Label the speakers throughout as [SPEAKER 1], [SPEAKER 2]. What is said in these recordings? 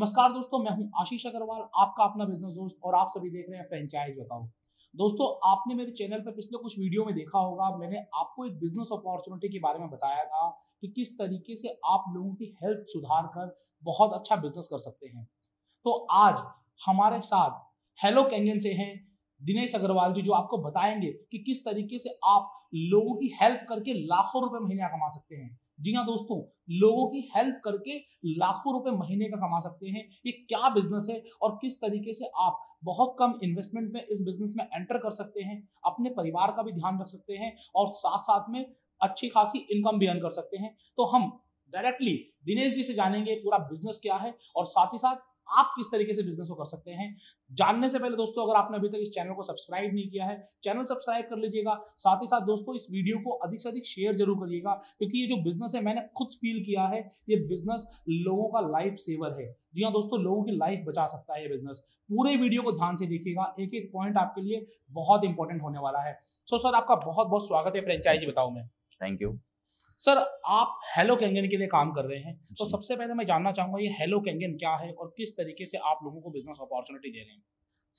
[SPEAKER 1] नमस्कार दोस्तों मैं हूं आशीष अग्रवाल आपका अपना बिजनेस दोस्त और आप सभी देख रहे हैं फ्रेंचाइज बताओ दोस्तों आपने मेरे चैनल पर पिछले कुछ वीडियो में देखा होगा मैंने आपको एक बिजनेस अपॉर्चुनिटी के बारे में बताया था कि किस तरीके से आप लोगों की हेल्थ सुधार कर बहुत अच्छा बिजनेस कर सकते हैं तो आज हमारे साथ हेलो कैंगन से हैं दिनेश अग्रवाल जी जो आपको बताएंगे कि किस तरीके से आप लोगों की हेल्प करके लाखों रुपए महीने कमा सकते हैं जी हाँ दोस्तों लोगों की हेल्प करके लाखों रुपए महीने का कमा सकते हैं ये क्या बिजनेस है और किस तरीके से आप बहुत कम इन्वेस्टमेंट में इस बिजनेस में एंटर कर सकते हैं अपने परिवार का भी ध्यान रख सकते हैं और साथ साथ में अच्छी खासी इनकम भी अर्न कर सकते हैं तो हम डायरेक्टली दिनेश जी से जानेंगे पूरा बिजनेस क्या है और साथ ही साथ आप किस तरीके से बिजनेस को कर सकते हैं जानने से पहले दोस्तों अगर आपने अभी तक इस चैनल को सब्सक्राइब नहीं किया है चैनल सब्सक्राइब कर लीजिएगा साथ ही साथ दोस्तों इस वीडियो को अधिक से अधिक शेयर जरूर करिएगा क्योंकि ये जो बिजनेस है मैंने खुद फील किया है ये बिजनेस लोगों का लाइफ सेवर है जी हाँ दोस्तों लोगों की लाइफ बचा सकता है ये बिजनेस पूरे वीडियो को ध्यान से देखिएगा एक एक पॉइंट आपके लिए बहुत इंपॉर्टेंट होने वाला है सो सर आपका बहुत बहुत स्वागत है फ्रेंचाइजी बताओ मैं थैंक यू सर आप हेलो कैंगन के लिए काम कर रहे हैं तो सबसे पहले मैं जानना चाहूंगा ये हेलो कैंगन क्या है और किस तरीके से आप लोगों को बिजनेस अपॉर्चुनिटी दे रहे हैं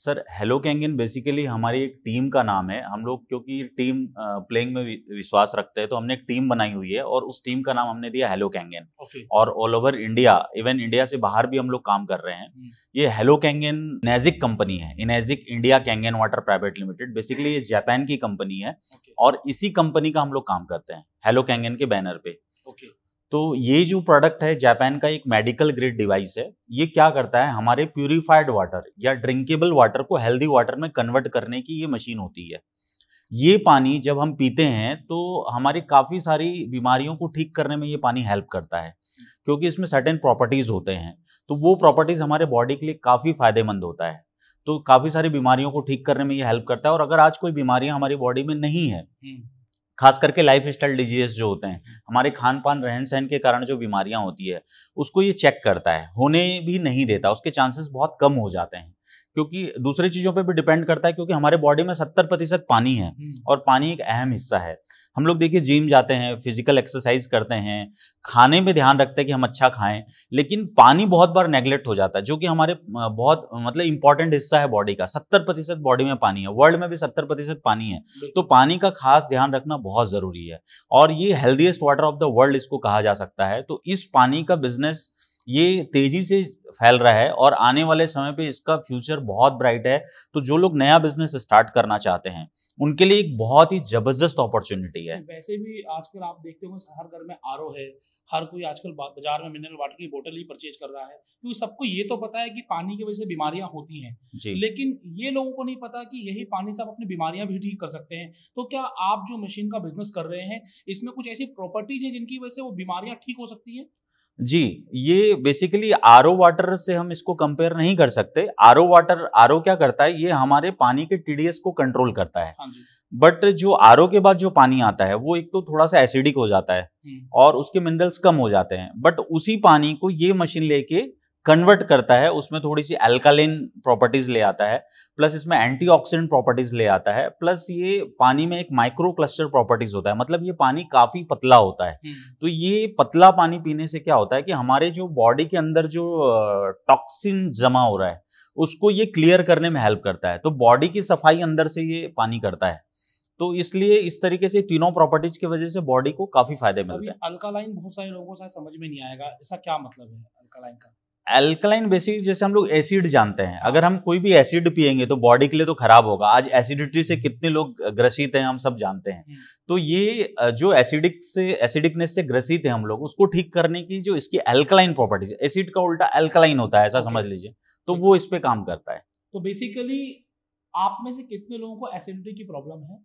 [SPEAKER 2] सर हेलो कैंगन बेसिकली हमारी एक टीम का नाम है हम लोग क्योंकि टीम प्लेइंग में विश्वास रखते हैं तो हमने एक टीम बनाई हुई है और उस टीम का नाम हमने दिया हेलो कैंगन okay. और all over India even India से बाहर भी हम लोग काम कर रहे हैं hmm. ये हेलो कैंगन नेजिक कंपनी है Enagic India Kangen water private limited basically ये जापान की कंपनी है okay. और इसी कंपनी का हम लोग काम करते हैं हेलो कैंगन के बैनर पे ओके तो ये जो प्रोडक्ट है जापान का एक मेडिकल ग्रेड डिवाइस है ये क्या करता है हमारे प्यूरिफाइड वाटर या ड्रिंकेबल वाटर को हेल्दी वाटर में कन्वर्ट करने की ये मशीन होती है ये पानी जब हम पीते हैं तो हमारी काफ़ी सारी बीमारियों को ठीक करने में ये पानी हेल्प करता है क्योंकि इसमें सर्टेन प्रॉपर्टीज़ होते हैं तो वो प्रॉपर्टीज़ हमारे बॉडी के लिए काफ़ी फायदेमंद होता है तो काफ़ी सारी बीमारियों को ठीक करने में ये हेल्प करता है और अगर आज कोई बीमारियां हमारी बॉडी में नहीं है हम्म। खास करके लाइफ स्टाइल डिजीजेस जो होते हैं हमारे खान पान रहन सहन के कारण जो बीमारियां होती है उसको ये चेक करता है होने भी नहीं देता उसके चांसेस बहुत कम हो जाते हैं क्योंकि दूसरी चीज़ों पे भी डिपेंड करता है क्योंकि हमारे बॉडी में सत्तर प्रतिशत पानी है हम्म। और पानी एक अहम हिस्सा है हम लोग देखिए जिम जाते हैं फिजिकल एक्सरसाइज करते हैं खाने में ध्यान रखते हैं कि हम अच्छा खाएं लेकिन पानी बहुत बार नेग्लेक्ट हो जाता है जो कि हमारे बहुत मतलब इंपॉर्टेंट हिस्सा है बॉडी का सत्तर प्रतिशत बॉडी में पानी है वर्ल्ड में भी सत्तर प्रतिशत पानी है तो पानी का खास ध्यान रखना बहुत ज़रूरी है और ये healthiest water of the world इसको कहा जा सकता है तो इस पानी का बिजनेस ये तेजी से फैल रहा है और आने वाले समय पे इसका फ्यूचर बहुत ब्राइट है तो जो लोग नया बिजनेस स्टार्ट करना चाहते हैं उनके लिए एक बहुत ही जबरदस्त अपॉर्चुनिटी है
[SPEAKER 1] वैसे भी आजकल आप देखते हो हर घर में आर है हर कोई आजकल बाजार में मिनरल वाटर की बोतल ही परचेज कर रहा है क्योंकि तो सबको ये तो पता है कि पानी की वजह से बीमारियां होती हैं लेकिन ये लोगों को नहीं पता कि यही पानी से आप अपनी बीमारियां भी ठीक कर सकते हैं तो क्या आप जो मशीन का बिजनेस कर रहे हैं इसमें कुछ ऐसी प्रॉपर्टीज है जिनकी वजह से वो बीमारियां ठीक हो सकती है
[SPEAKER 2] जी ये बेसिकली आर वाटर से हम इसको कंपेयर नहीं कर सकते आर वाटर आर क्या करता है ये हमारे पानी के टीडीएस को कंट्रोल करता है बट हाँ जो आर के बाद जो पानी आता है वो एक तो थोड़ा सा एसिडिक हो जाता है हम्म। और उसके मिनरल्स कम हो जाते हैं बट उसी पानी को ये मशीन लेके कन्वर्ट करता है उसमें थोड़ी सी एल्कालिन प्रॉपर्टीज ले आता है प्लस इसमें एंटीऑक्सीडेंट प्रॉपर्टीज ले आता है प्लस ये पानी में एक माइक्रो क्लस्टर प्रॉपर्टीज होता है मतलब ये पानी काफी पतला होता है हम्म। तो ये पतला पानी पीने से क्या होता है कि हमारे जो बॉडी के अंदर जो टॉक्सिन जमा हो रहा है उसको ये क्लियर करने में हेल्प करता है तो बॉडी की सफाई अंदर से ये पानी करता है तो इसलिए इस तरीके से तीनों प्रॉपर्टीज की वजह से बॉडी को काफी फायदे मिलते हैं
[SPEAKER 1] अल्कालाइन बहुत सारे लोगों को समझ में नहीं आएगा इसका क्या मतलब है अल्कालाइन का
[SPEAKER 2] एल्कलाइन बेसिक जैसे हम लोग एसिड जानते हैं अगर हम कोई भी एसिड पिएंगे तो बॉडी के लिए तो खराब होगा आज एसिडिटी से कितने लोग ग्रसित हैं हम सब जानते हैं हम्म। तो ये जो एसिडिक से एसिडिकनेस से ग्रसित है हम लोग उसको ठीक करने की जो इसकी एल्कलाइन प्रॉपर्टीज एसिड का उल्टा एल्कलाइन होता है ऐसा समझ लीजिए तो वो इस पर काम करता है
[SPEAKER 1] तो बेसिकली आप में से कितने लोगों को एसिडिटी की प्रॉब्लम है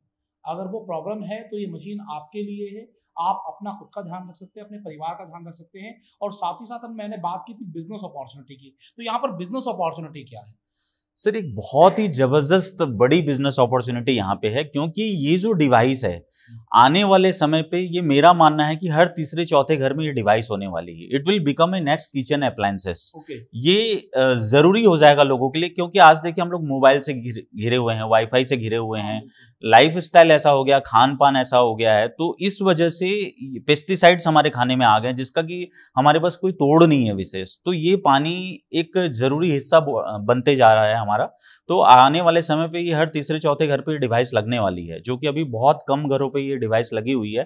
[SPEAKER 1] अगर वो प्रॉब्लम है तो ये मशीन आपके लिए है आप अपना खुद का ध्यान रख सकते हैं अपने परिवार का ध्यान रख सकते हैं और साथ ही साथ मैंने बात की थी बिजनेस अपॉर्चुनिटी की तो यहाँ पर बिजनेस अपॉर्चुनिटी क्या है
[SPEAKER 2] सर एक बहुत ही जबरदस्त बड़ी बिजनेस अपॉर्चुनिटी यहाँ पे है क्योंकि ये जो डिवाइस है आने वाले समय पे ये मेरा मानना है कि हर तीसरे चौथे घर में ये डिवाइस होने वाली है it will become a next kitchen appliances ये जरूरी हो जाएगा लोगों के लिए क्योंकि आज देखिए हम लोग मोबाइल से घिरे हुए हैं वाईफाई से घिरे हुए हैं लाइफ स्टाइल ऐसा हो गया खान पान ऐसा हो गया है तो इस वजह से पेस्टिसाइड्स हमारे खाने में आ गए जिसका कि हमारे पास कोई तोड़ नहीं है विशेष तो ये पानी एक जरूरी हिस्सा बनते जा रहा है हमारा तो आने वाले समय पे ये हर तीसरे चौथे घर पे ये डिवाइस लगने वाली है जो कि अभी बहुत कम घरों पे ये डिवाइस लगी हुई है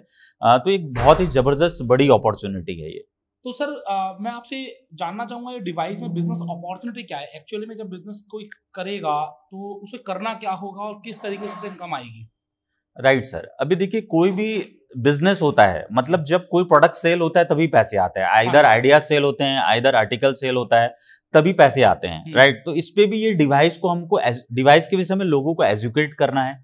[SPEAKER 2] तो एक बहुत ही ज़बरदस्त बड़ी अपॉर्चुनिटी है ये
[SPEAKER 1] तो सर आ, मैं आपसे जानना चाहूंगा ये डिवाइस में बिजनेस अपॉर्चुनिटी क्या है एक्चुअली में जब बिजनेस कोई करेगा तो उसे करना क्या होगा और किस तरीके से उसे इनकम आएगी
[SPEAKER 2] राइट सर अभी देखिए कोई भी बिजनेस होता है मतलब जब कोई प्रोडक्ट सेल होता है तभी पैसे आते हैं इधर आइडिया सेल होते हैं इधर आर्टिकल सेल होता है तभी पैसे आते हैं राइट हम्म। तो इस पर भी ये डिवाइस को हमको डिवाइस के विषय में लोगों को एजुकेट करना है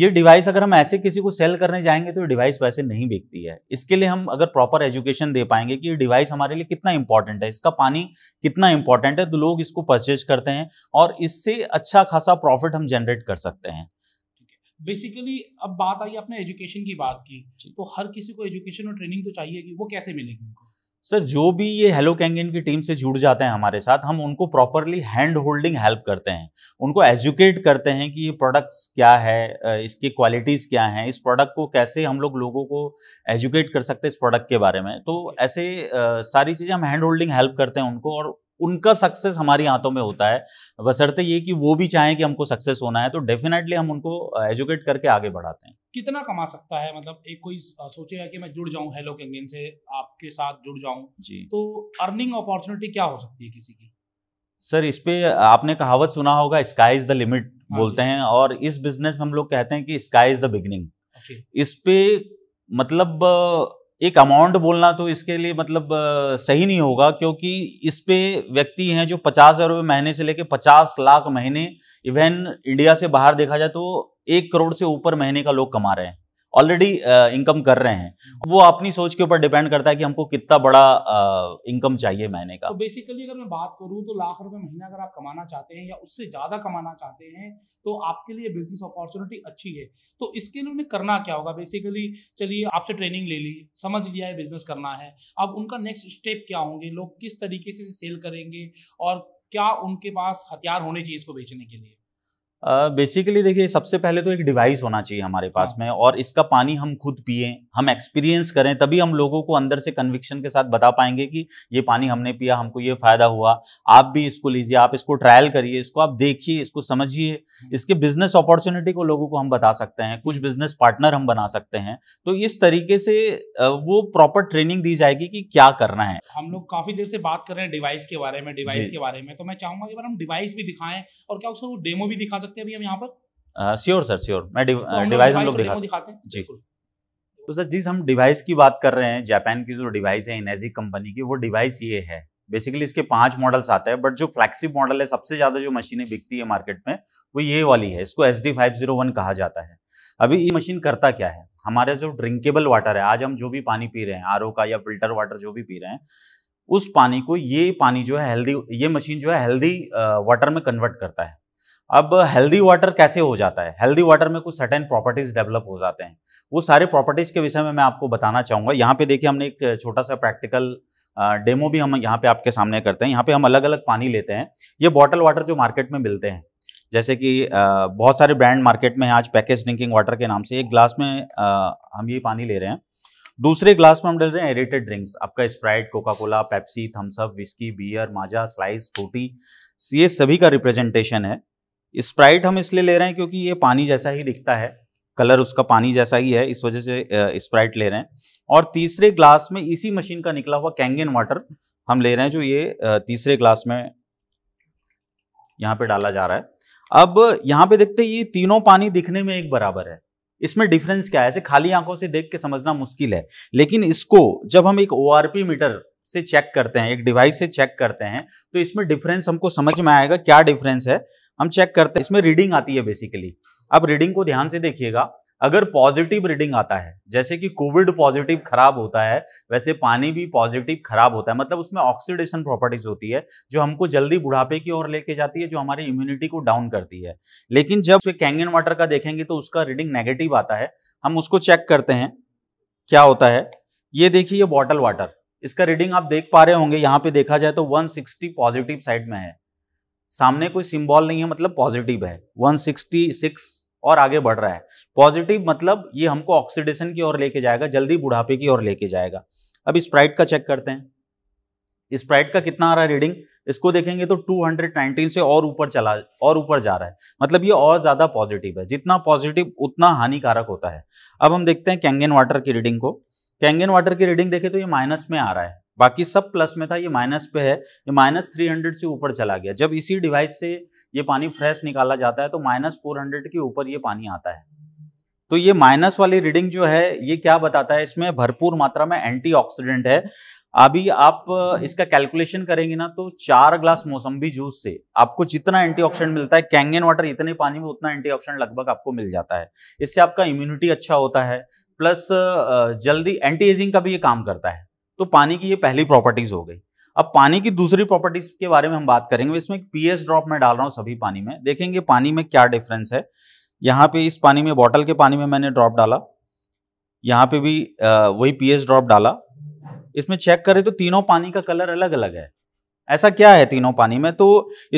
[SPEAKER 2] ये डिवाइस अगर हम ऐसे किसी को सेल करने जाएंगे तो डिवाइस वैसे नहीं बिकती है इसके लिए हम अगर प्रॉपर एजुकेशन दे पाएंगे कि ये डिवाइस हमारे लिए कितना इंपॉर्टेंट है इसका पानी कितना इंपॉर्टेंट है तो लोग इसको परचेज करते हैं और इससे अच्छा खासा प्रॉफिट हम जनरेट कर सकते हैं
[SPEAKER 1] बेसिकली अब बात आई आपने एजुकेशन की बात की तो हर किसी को एजुकेशन और ट्रेनिंग तो चाहिए कि वो कैसे मिलेगी
[SPEAKER 2] सर जो भी ये हेलो कैंगन की टीम से जुड़ जाते हैं हमारे साथ हम उनको प्रॉपरली हैंड होल्डिंग हेल्प करते हैं उनको एजुकेट करते हैं कि ये प्रोडक्ट्स क्या है इसकी क्वालिटीज़ क्या हैं इस प्रोडक्ट को कैसे हम लोग लोगों को एजुकेट कर सकते हैं इस प्रोडक्ट के बारे में तो ऐसे सारी चीज़ें हम हैंड होल्डिंग हेल्प करते हैं उनको और उनका सक्सेस हमारी हाथों में होता है बसरते ये कि वो भी चाहें कि हमको सक्सेस होना है तो डेफिनेटली हम उनको एजुकेट करके आगे बढ़ाते हैं
[SPEAKER 1] कितना कमा सकता है मतलब एक कोई सोचेगा कि मैं जुड़ जाऊं हेलो कैंगन से आपके साथ जुड़ जाऊं जी तो अर्निंग अपॉर्चुनिटी क्या हो सकती है किसी की
[SPEAKER 2] सर इस पे आपने कहावत सुना होगा स्काई इज द लिमिट बोलते हैं और इस बिजनेस में हम लोग कहते हैं कि स्काई इज द बिगनिंग इस पे मतलब एक अमाउंट बोलना तो इसके लिए मतलब सही नहीं होगा क्योंकि इस पे व्यक्ति हैं जो पचास हजार रुपये महीने से लेके पचास लाख महीने इवन इंडिया से बाहर देखा जाए तो एक करोड़ से ऊपर महीने का लोग कमा रहे हैं ऑलरेडी इनकम कर रहे हैं वो अपनी सोच के ऊपर डिपेंड करता है कि हमको कितना बड़ा इनकम चाहिए महीने का तो
[SPEAKER 1] बेसिकली अगर मैं बात करूँ तो लाख रुपए महीना अगर आप कमाना चाहते हैं या उससे ज़्यादा कमाना चाहते हैं तो आपके लिए बिजनेस अपॉर्चुनिटी अच्छी है तो इसके लिए उन्हें करना क्या होगा बेसिकली चलिए आपसे ट्रेनिंग ले ली समझ लिया है बिजनेस करना है अब उनका नेक्स्ट स्टेप क्या होंगे लोग किस तरीके से सेल करेंगे और क्या उनके पास हथियार होने चाहिए इसको बेचने के लिए
[SPEAKER 2] बेसिकली देखिए सबसे पहले तो एक डिवाइस होना चाहिए हमारे पास हाँ। में और इसका पानी हम खुद पिए हम एक्सपीरियंस करें तभी हम लोगों को अंदर से कन्विक्शन के साथ बता पाएंगे कि ये पानी हमने पिया हमको ये फायदा हुआ आप भी इसको लीजिए आप इसको ट्रायल करिए इसको आप देखिए इसको समझिए हाँ। इसके बिजनेस अपॉर्चुनिटी को लोगों को हम बता सकते हैं कुछ बिजनेस पार्टनर हम बना सकते हैं तो इस तरीके से वो प्रॉपर ट्रेनिंग दी जाएगी कि क्या करना है
[SPEAKER 1] हम लोग काफी देर से बात कर रहे हैं डिवाइस के बारे में डिवाइस के बारे में तो मैं चाहूंगा कि हम डिवाइस भी दिखाएं और क्या उसको डेमो भी दिखा सकते हैं अभी हम यहाँ
[SPEAKER 2] पर श्योर सर श्योर मैं डिवाइस तो हम लोग दिखा दिखाते हैं जी तो सर जिस हम डिवाइस की बात कर रहे हैं जापान की जो डिवाइस है इनेजिक कंपनी की वो डिवाइस ये है बेसिकली इसके पांच मॉडल्स आते हैं बट जो फ्लैक्सिप मॉडल है सबसे ज्यादा जो मशीनें बिकती है मार्केट में वो ये वाली है इसको S D five zero one कहा जाता है अभी ये मशीन करता क्या है हमारे जो ड्रिंकेबल वाटर है आज हम जो भी पानी पी रहे हैं आर का या फिल्टर वाटर जो भी पी रहे हैं उस पानी को ये पानी जो है हेल्दी ये मशीन जो है हेल्दी वाटर में कन्वर्ट करता है अब हेल्दी वाटर कैसे हो जाता है हेल्दी वाटर में कुछ सर्टेन प्रॉपर्टीज डेवलप हो जाते हैं वो सारे प्रॉपर्टीज के विषय में मैं आपको बताना चाहूंगा यहाँ पे देखिए हमने एक छोटा सा प्रैक्टिकल डेमो भी हम यहाँ पे आपके सामने करते हैं यहाँ पे हम अलग अलग पानी लेते हैं ये बॉटल वाटर जो मार्केट में मिलते हैं जैसे कि बहुत सारे ब्रांड मार्केट में हैं आज पैकेज ड्रिंकिंग वाटर के नाम से एक ग्लास में हम ये पानी ले रहे हैं दूसरे ग्लास में हम डाल रहे हैं एरेटेड ड्रिंक्स आपका Sprite Coca Cola Pepsi Thums Up whisky beer Maaza Slice Frooti ये सभी का रिप्रेजेंटेशन है स्प्राइट हम इसलिए ले रहे हैं क्योंकि ये पानी जैसा ही दिखता है कलर उसका पानी जैसा ही है इस वजह से स्प्राइट ले रहे हैं और तीसरे ग्लास में इसी मशीन का निकला हुआ कैंगन वाटर हम ले रहे हैं जो ये तीसरे ग्लास में यहाँ पे डाला जा रहा है अब यहाँ पे देखते हैं ये तीनों पानी दिखने में एक बराबर है इसमें डिफरेंस क्या है ऐसे खाली आंखों से देख के समझना मुश्किल है लेकिन इसको जब हम एक ओ मीटर से चेक करते हैं एक डिवाइस से चेक करते हैं तो इसमें डिफरेंस हमको समझ में आएगा क्या डिफरेंस है हम चेक करते हैं इसमें रीडिंग आती है बेसिकली अब रीडिंग को ध्यान से देखिएगा अगर पॉजिटिव रीडिंग आता है जैसे कि कोविड पॉजिटिव खराब होता है वैसे पानी भी पॉजिटिव खराब होता है मतलब उसमें ऑक्सीडेशन प्रॉपर्टीज होती है जो हमको जल्दी बुढ़ापे की ओर लेके जाती है जो हमारी इम्यूनिटी को डाउन करती है लेकिन जब कैंगन वाटर का देखेंगे तो उसका रीडिंग नेगेटिव आता है हम उसको चेक करते हैं क्या होता है ये देखिए बॉटल वाटर इसका रीडिंग आप देख पा रहे होंगे यहाँ पे देखा जाए तो 160 पॉजिटिव साइड में है सामने कोई सिंबल नहीं है मतलब पॉजिटिव है 166 और आगे बढ़ रहा है पॉजिटिव मतलब ये हमको ऑक्सीडेशन की ओर लेके जाएगा जल्दी बुढ़ापे की ओर लेके जाएगा अब स्प्राइट का चेक करते हैं स्प्राइट का कितना आ रहा है रीडिंग इसको देखेंगे तो 219 से और ऊपर चला और ऊपर जा रहा है मतलब ये और ज्यादा पॉजिटिव है जितना पॉजिटिव उतना हानिकारक होता है अब हम देखते हैं कैंगन वाटर की रीडिंग को कैंगन वाटर की रीडिंग देखें तो ये माइनस में आ रहा है बाकी सब प्लस में था ये माइनस पे है ये माइनस थ्री हंड्रेड से ऊपर चला गया जब इसी डिवाइस से ये पानी फ्रेश निकाला जाता है तो माइनस फोर हंड्रेड के ऊपर ये पानी आता है तो ये माइनस वाली रीडिंग जो है ये क्या बताता है इसमें भरपूर मात्रा में एंटीऑक्सीडेंट है अभी आप इसका कैलकुलेशन करेंगे ना तो चार ग्लास मौसम्बी जूस से आपको जितना एंटीऑक्सीडेंट मिलता है कैंगन वाटर इतने पानी में उतना एंटीऑक्सीडेंट लगभग आपको मिल जाता है इससे आपका इम्यूनिटी अच्छा होता है प्लस जल्दी एंटी एजिंग का भी ये काम करता है तो पानी की ये पहली प्रॉपर्टीज हो गई अब पानी की दूसरी प्रॉपर्टीज के बारे में हम बात करेंगे इसमें पीएच ड्रॉप में डाल रहा हूँ सभी पानी में देखेंगे पानी में क्या डिफरेंस है यहाँ पे इस पानी में बॉटल के पानी में मैंने ड्रॉप डाला यहाँ पे भी वही पीएच ड्रॉप डाला इसमें चेक करें तो तीनों पानी का कलर अलग अलग है ऐसा क्या है तीनों पानी में तो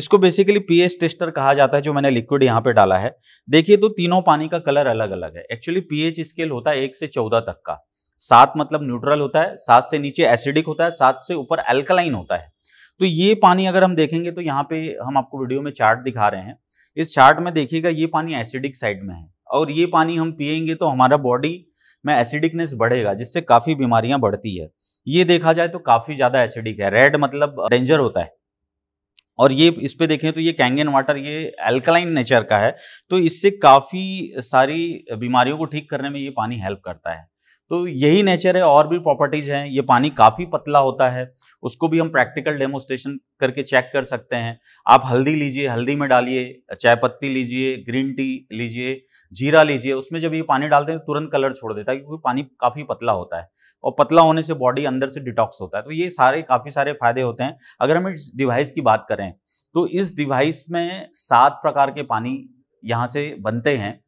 [SPEAKER 2] इसको बेसिकली पीएच टेस्टर कहा जाता है जो मैंने लिक्विड यहाँ पे डाला है देखिए तो तीनों पानी का कलर अलग अलग है एक्चुअली पीएच स्केल होता है एक से चौदह तक का सात मतलब न्यूट्रल होता है सात से नीचे एसिडिक होता है सात से ऊपर एल्कलाइन होता है तो ये पानी अगर हम देखेंगे तो यहाँ पे हम आपको वीडियो में चार्ट दिखा रहे हैं इस चार्ट में देखिएगा ये पानी एसिडिक साइड में है और ये पानी हम पिएंगे तो हमारा बॉडी में एसिडिकनेस बढ़ेगा जिससे काफ़ी बीमारियां बढ़ती है ये देखा जाए तो काफ़ी ज़्यादा एसिडिक है रेड मतलब डेंजर होता है और ये इस पे देखें तो ये कैंगन वाटर ये एल्कलाइन नेचर का है तो इससे काफ़ी सारी बीमारियों को ठीक करने में ये पानी हेल्प करता है तो यही नेचर है और भी प्रॉपर्टीज हैं ये पानी काफ़ी पतला होता है उसको भी हम प्रैक्टिकल डेमोस्ट्रेशन करके चेक कर सकते हैं आप हल्दी लीजिए हल्दी में डालिए चाय पत्ती लीजिए ग्रीन टी लीजिए जीरा लीजिए उसमें जब ये पानी डालते हैं तो तुरंत कलर छोड़ देता है क्योंकि पानी काफ़ी पतला होता है और पतला होने से बॉडी अंदर से डिटॉक्स होता है तो ये सारे काफ़ी सारे फायदे होते हैं अगर हम इस डिवाइस की बात करें तो इस डिवाइस में सात प्रकार के पानी यहाँ से बनते हैं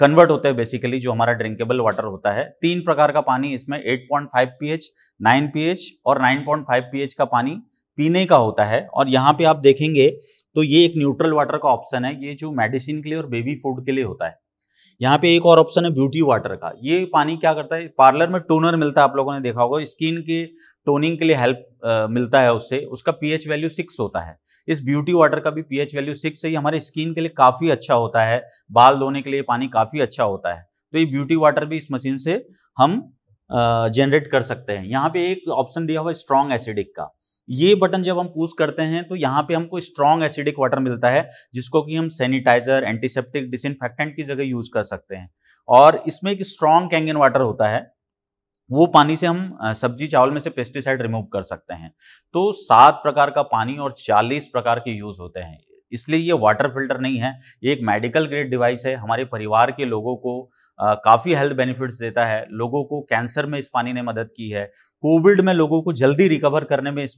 [SPEAKER 2] कन्वर्ट होते हैं बेसिकली जो हमारा ड्रिंकेबल वाटर होता है तीन प्रकार का पानी इसमें 8.5 पीएच नाइन पी और 9.5 पीएच का पानी पीने का होता है और यहाँ पे आप देखेंगे तो ये एक न्यूट्रल वाटर का ऑप्शन है ये जो मेडिसिन के लिए और बेबी फूड के लिए होता है यहाँ पे एक और ऑप्शन है ब्यूटी वाटर का ये पानी क्या करता है पार्लर में टोनर मिलता है आप लोगों ने देखा होगा स्किन के टोनिंग के लिए हेल्प मिलता है उससे उसका पीएच वैल्यू सिक्स होता है इस ब्यूटी वाटर का भी पीएच वैल्यू सिक्स है ये हमारे स्किन के लिए काफ़ी अच्छा होता है बाल धोने के लिए पानी काफ़ी अच्छा होता है तो ये ब्यूटी वाटर भी इस मशीन से हम जनरेट कर सकते हैं यहाँ पे एक ऑप्शन दिया हुआ है स्ट्रॉन्ग एसिडिक का ये बटन जब हम पूज करते हैं तो यहाँ पे हमको स्ट्रॉन्ग एसिडिक वाटर मिलता है जिसको कि हम सैनिटाइजर एंटीसेप्टिक डिसइनफेक्टेंट की जगह यूज कर सकते हैं और इसमें एक स्ट्रॉन्ग कैंगन वाटर होता है वो पानी से हम सब्जी चावल में से पेस्टिसाइड रिमूव कर सकते हैं तो सात प्रकार का पानी और चालीस प्रकार के यूज होते हैं इसलिए ये वाटर फिल्टर नहीं है ये एक मेडिकल ग्रेड डिवाइस है हमारे परिवार के लोगों को काफ़ी हेल्थ बेनिफिट्स देता है लोगों को कैंसर में इस पानी ने मदद की है कोविड में लोगों को जल्दी रिकवर करने में इस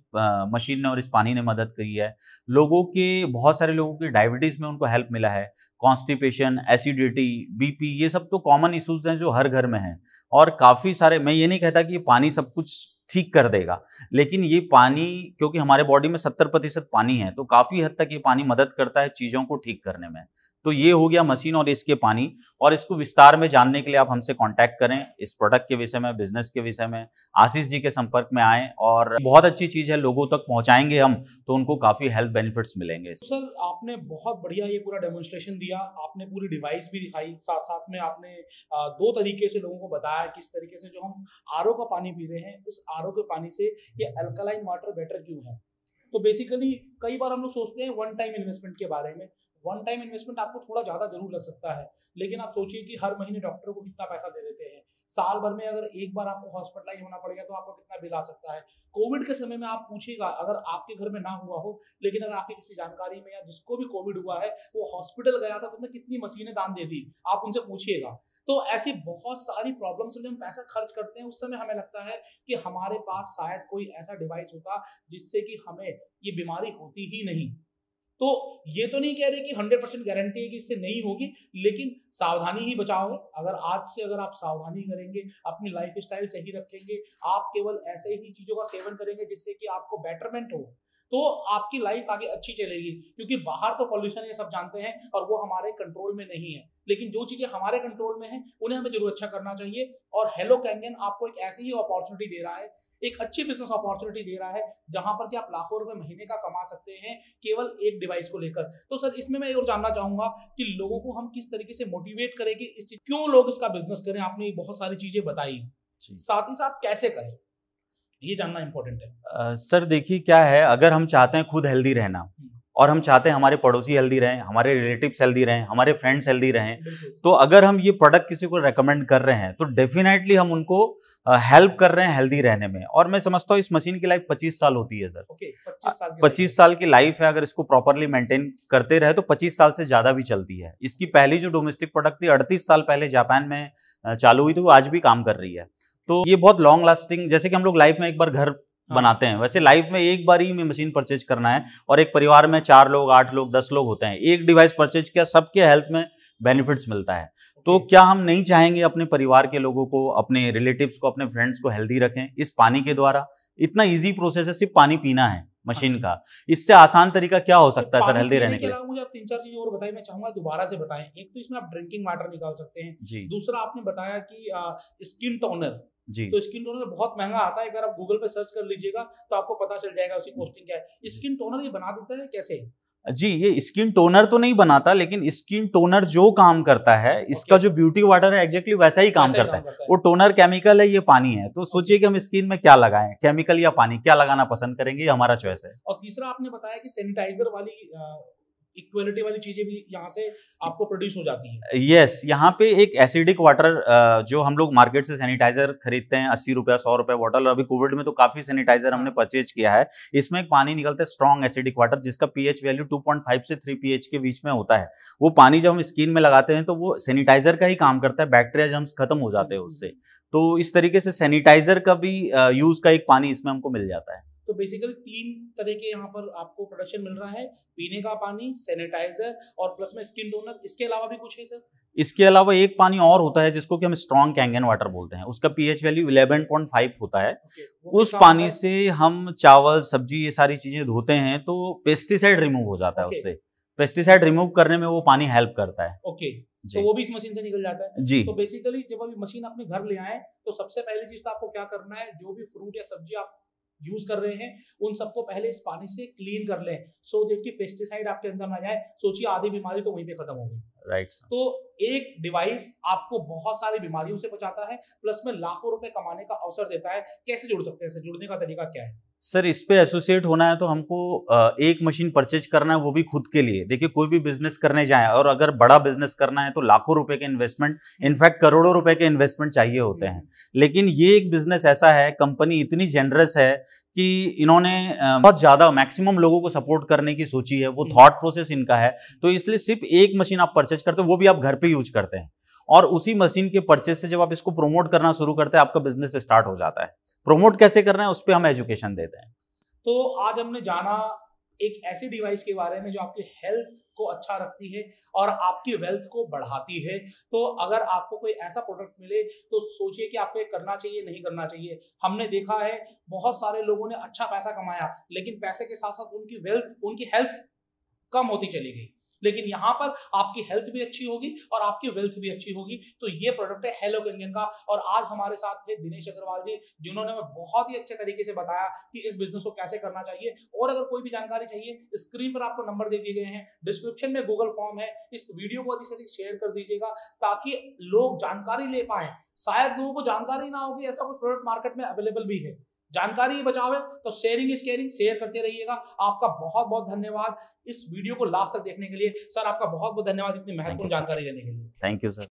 [SPEAKER 2] मशीन ने और इस पानी ने मदद की है लोगों के बहुत सारे लोगों की डायबिटीज़ में उनको हेल्प मिला है कॉन्स्टिपेशन एसिडिटी बीपी ये सब तो कॉमन इशूज़ हैं जो हर घर में है और काफ़ी सारे मैं ये नहीं कहता कि ये पानी सब कुछ ठीक कर देगा लेकिन ये पानी क्योंकि हमारे बॉडी में सत्तर प्रतिशत पानी है तो काफ़ी हद तक ये पानी मदद करता है चीज़ों को ठीक करने में तो ये हो गया मशीन और इसके पानी और इसको विस्तार में जानने के लिए आप हमसे कांटेक्ट करें इस प्रोडक्ट के विषय में बिजनेस के विषय में आशीष जी के संपर्क में आए और बहुत अच्छी चीज है लोगों तक पहुंचाएंगे हम तो उनको काफी हेल्थ बेनिफिट्स मिलेंगे
[SPEAKER 1] सर आपने बहुत बढ़िया ये पूरा डेमोन्स्ट्रेशन दिया आपने पूरी डिवाइस भी दिखाई साथ साथ में आपने दो तरीके से लोगों को बताया किस तरीके से जो हम आर का पानी पी रहे हैं इस आर के पानी से ये अल्कलाइन वाटर बेटर क्यों है तो बेसिकली कई बार हम लोग सोचते हैं वन टाइम इन्वेस्टमेंट के बारे में वन टाइम इन्वेस्टमेंट आपको थोड़ा ज़्यादा जरूर लग सकता है लेकिन आप सोचिए कि हर महीने डॉक्टर को कितना पैसा दे देते हैं साल भर में अगर एक बार आपको हॉस्पिटलाइज होना पड़ेगा तो आपको कितना बिल आ सकता है कोविड के समय में आप पूछिएगा अगर आपके घर में ना हुआ हो लेकिन अगर आपके किसी जानकारी में या जिसको भी कोविड हुआ है वो हॉस्पिटल गया था तो उसने कितनी मशीनें दान दे दी आप उनसे पूछिएगा तो ऐसी बहुत सारी प्रॉब्लम्स में हम पैसा खर्च करते हैं उस समय हमें लगता है कि हमारे पास शायद कोई ऐसा डिवाइस होता जिससे कि हमें ये बीमारी होती ही नहीं तो ये तो नहीं कह रहे कि हंड्रेड परसेंट गारंटी है कि इससे नहीं होगी लेकिन सावधानी ही बचाओ अगर आज से अगर आप सावधानी करेंगे अपनी लाइफ स्टाइल सही रखेंगे आप केवल ऐसे ही चीजों का सेवन करेंगे जिससे कि आपको बेटरमेंट हो तो आपकी लाइफ आगे अच्छी चलेगी क्योंकि बाहर तो पॉल्यूशन ये सब जानते हैं और वो हमारे कंट्रोल में नहीं है लेकिन जो चीजें हमारे कंट्रोल में है उन्हें हमें जरूर अच्छा करना चाहिए और हेलो कैंगन आपको एक ऐसी ही अपॉर्चुनिटी दे रहा है एक अच्छी बिजनेस अपॉर्चुनिटी दे रहा है जहां पर कि आप लाखों रुपए महीने का कमा सकते हैं केवल एक डिवाइस को लेकर तो सर इसमें मैं और जानना चाहूंगा कि लोगों को हम किस तरीके से मोटिवेट करें कि इस क्यों लोग इसका बिजनेस करें आपने बहुत सारी चीजें बताई साथ ही साथ कैसे करें ये जानना इम्पोर्टेंट
[SPEAKER 2] है सर देखिए क्या है अगर हम चाहते हैं खुद हेल्दी रहना हम्म। और हम चाहते हैं हमारे पड़ोसी हेल्दी रहें हमारे रिलेटिव्स हेल्दी रहें हमारे फ्रेंड्स हेल्दी रहें तो अगर हम ये प्रोडक्ट किसी को रेकमेंड कर रहे हैं तो डेफिनेटली हम उनको हेल्प कर रहे हैं हेल्दी रहने में और मैं समझता हूँ इस मशीन की लाइफ 25 साल होती है सर
[SPEAKER 1] okay, 25
[SPEAKER 2] साल की लाइफ है अगर इसको प्रॉपरली मेंटेन करते रहे तो पच्चीस साल से ज़्यादा भी चलती है इसकी पहली जो डोमेस्टिक प्रोडक्ट थी अड़तीस साल पहले जापान में चालू हुई थी वो आज भी काम कर रही है तो ये बहुत लॉन्ग लास्टिंग जैसे कि हम लोग लाइफ में एक बार घर हाँ। बनाते हैं वैसे लाइफ में एक बार ही में मशीन परचेज करना है और एक परिवार में चार लोग आठ लोग दस लोग होते हैं एक डिवाइस परचेज किया सबके हेल्थ में बेनिफिट्स मिलता है तो क्या हम नहीं चाहेंगे अपने परिवार के लोगों को अपने रिलेटिव्स को अपने फ्रेंड्स को हेल्दी रखें इस पानी के द्वारा इतना इजी प्रोसेस है सिर्फ पानी पीना है मशीन हाँ का इससे आसान तरीका क्या हो सकता है सर हेल्दी रहने के लिए
[SPEAKER 1] मुझे आप तीन चार चीजें और बताइए मैं चाहूंगा दोबारा से बताएं एक तो इसमें आप ड्रिंकिंग वाटर निकाल सकते हैं जी दूसरा आपने बताया कि स्किन टोनर जी तो स्किन टोनर बहुत महंगा आता है अगर आप गूगल पे सर्च कर लीजिएगा तो आपको पता चल जाएगा उसकी कॉस्टिंग क्या है स्किन टोनर ये बना देता है कैसे
[SPEAKER 2] जी ये स्किन टोनर तो नहीं बनाता लेकिन स्किन टोनर जो काम करता है इसका जो ब्यूटी वाटर है एग्जैक्टली वैसा ही काम, वैसा करता, ही काम है। करता है वो टोनर केमिकल है ये पानी है तो सोचिए कि हम स्किन में क्या लगाएं केमिकल या पानी क्या लगाना पसंद करेंगे ये हमारा चॉइस है
[SPEAKER 1] और तीसरा आपने बताया कि सैनिटाइजर वाली इक्वलिटी वाली चीजें भी यहाँ से आपको प्रोड्यूस हो जाती
[SPEAKER 2] है यस yes, यहाँ पे एक एसिडिक वाटर जो हम लोग मार्केट से सैनिटाइजर खरीदते हैं अस्सी रुपया सौ रुपया वाटर अभी कोविड में तो काफी सैनिटाइजर हमने परचेज हाँ। किया है इसमें एक पानी निकलता है स्ट्रॉन्ग एसिडिक वाटर जिसका पीएच वैल्यू टू से थ्री पी के बीच में होता है वो पानी जब हम स्किन में लगाते हैं तो वो सैनिटाइजर का ही काम करता है बैक्टीरिया जम्स खत्म हो जाते हैं हम्म। उससे तो इस तरीके से सैनिटाइजर का भी यूज का एक पानी इसमें हमको मिल जाता है
[SPEAKER 1] तो बेसिकली तीन तरह के यहाँ पर आपको प्रोडक्शन मिल रहा है पीने का पानी सैनिटाइजर और प्लस में स्किन डोनर इसके अलावा भी कुछ है सर
[SPEAKER 2] इसके अलावा एक पानी और होता है जिसको कि हम स्ट्रॉन्ग कैंगन वाटर बोलते हैं उसका पीएच वैल्यू 11.5 होता है okay, उस पानी है? से हम चावल सब्जी ये सारी चीजें धोते हैं तो पेस्टिसाइड रिमूव हो जाता है okay. उससे पेस्टिसाइड रिमूव करने में वो पानी हेल्प करता है
[SPEAKER 1] ओके okay. तो वो भी इस मशीन से निकल जाता है जी तो बेसिकली जब अभी मशीन अपने घर ले आए तो सबसे पहली चीज तो आपको क्या करना है जो भी फ्रूट या सब्जी आप यूज कर रहे हैं उन सबको पहले इस पानी से क्लीन कर लें सो देट की पेस्टिसाइड आपके अंदर ना जाए सोचिए आधी बीमारी तो वहीं पे खत्म हो गई राइट right, तो एक डिवाइस आपको बहुत सारी बीमारियों से बचाता है प्लस में लाखों रुपए कमाने का अवसर देता है कैसे जुड़ सकते हैं जुड़ने का तरीका क्या है
[SPEAKER 2] सर इस पे एसोसिएट होना है तो हमको एक मशीन परचेज करना है वो भी खुद के लिए देखिए कोई भी बिजनेस करने जाए और अगर बड़ा बिजनेस करना है तो लाखों रुपए के इन्वेस्टमेंट इनफैक्ट करोड़ों रुपए के इन्वेस्टमेंट चाहिए होते हैं लेकिन ये एक बिजनेस ऐसा है कंपनी इतनी जेनरस है कि इन्होंने बहुत ज़्यादा मैक्सिमम लोगों को सपोर्ट करने की सोची है वो थॉट प्रोसेस इनका है तो इसलिए सिर्फ एक मशीन आप परचेज करते हो वो भी आप घर पर यूज करते हैं और उसी मशीन के परचेज से जब आप इसको प्रोमोट करना शुरू करते हैं आपका बिजनेस स्टार्ट हो जाता है प्रोमोट कैसे करना है उस पर हम एजुकेशन देते हैं
[SPEAKER 1] तो आज हमने जाना एक ऐसी डिवाइस के बारे में जो आपके हेल्थ को अच्छा रखती है और आपकी वेल्थ को बढ़ाती है तो अगर आपको कोई ऐसा प्रोडक्ट मिले तो सोचिए कि आपको ये करना चाहिए नहीं करना चाहिए हमने देखा है बहुत सारे लोगों ने अच्छा पैसा कमाया लेकिन पैसे के साथ साथ उनकी वेल्थ उनकी हेल्थ कम होती चली गई लेकिन यहां पर आपकी हेल्थ भी अच्छी होगी और आपकी वेल्थ भी अच्छी होगी तो ये प्रोडक्ट है हेलो कंगन का और आज हमारे साथ थे दिनेश अग्रवाल जी जिन्होंने हमें बहुत ही अच्छे तरीके से बताया कि इस बिजनेस को कैसे करना चाहिए और अगर कोई भी जानकारी चाहिए स्क्रीन पर आपको नंबर दे दिए गए हैं डिस्क्रिप्शन में गूगल फॉर्म है इस वीडियो को अधिक से अधिक शेयर कर दीजिएगा ताकि लोग जानकारी ले पाए शायद लोगों को जानकारी ना होगी ऐसा कुछ प्रोडक्ट मार्केट में अवेलेबल भी है जानकारी ही बचाव है तो शेयरिंग इज केयरिंग शेयर करते रहिएगा आपका बहुत बहुत धन्यवाद इस वीडियो को लास्ट तक देखने के लिए सर आपका बहुत बहुत धन्यवाद इतनी महत्वपूर्ण जानकारी देने के
[SPEAKER 2] लिए थैंक यू सर